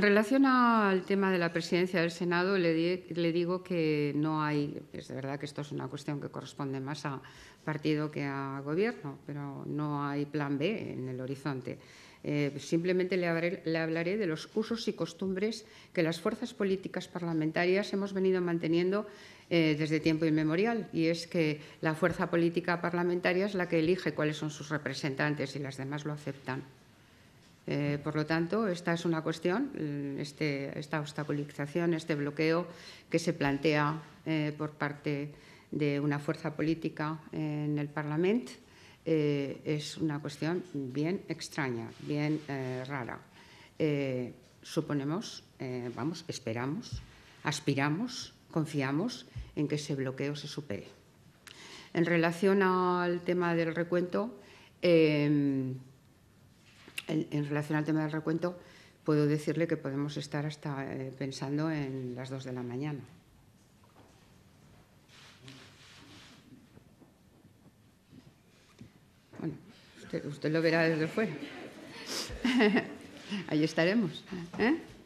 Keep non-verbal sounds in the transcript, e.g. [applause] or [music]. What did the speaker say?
En relación al tema de la presidencia del Senado, le, digo que no hay, es de verdad que esto es una cuestión que corresponde más a partido que a gobierno, pero no hay plan B en el horizonte. Eh, simplemente le hablaré, de los usos y costumbres que las fuerzas políticas parlamentarias hemos venido manteniendo eh, desde tiempo inmemorial, y es que la fuerza política parlamentaria es la que elige cuáles son sus representantes y las demás lo aceptan. Eh, por lo tanto, esta es una cuestión, mm, este, esta obstaculización, este bloqueo que se plantea eh, por parte de una fuerza política en el Parlamento eh, es una cuestión bien extraña, bien rara. suponemos, vamos, esperamos, aspiramos, confiamos en que ese bloqueo se supere. En relación al tema del recuento, em, en, relación al tema del recuento, puedo decirle que podemos estar hasta eh, pensando en las dos de la mañana. Bueno, usted, usted lo verá desde fuera. [laughs] Ahí estaremos. ¿eh?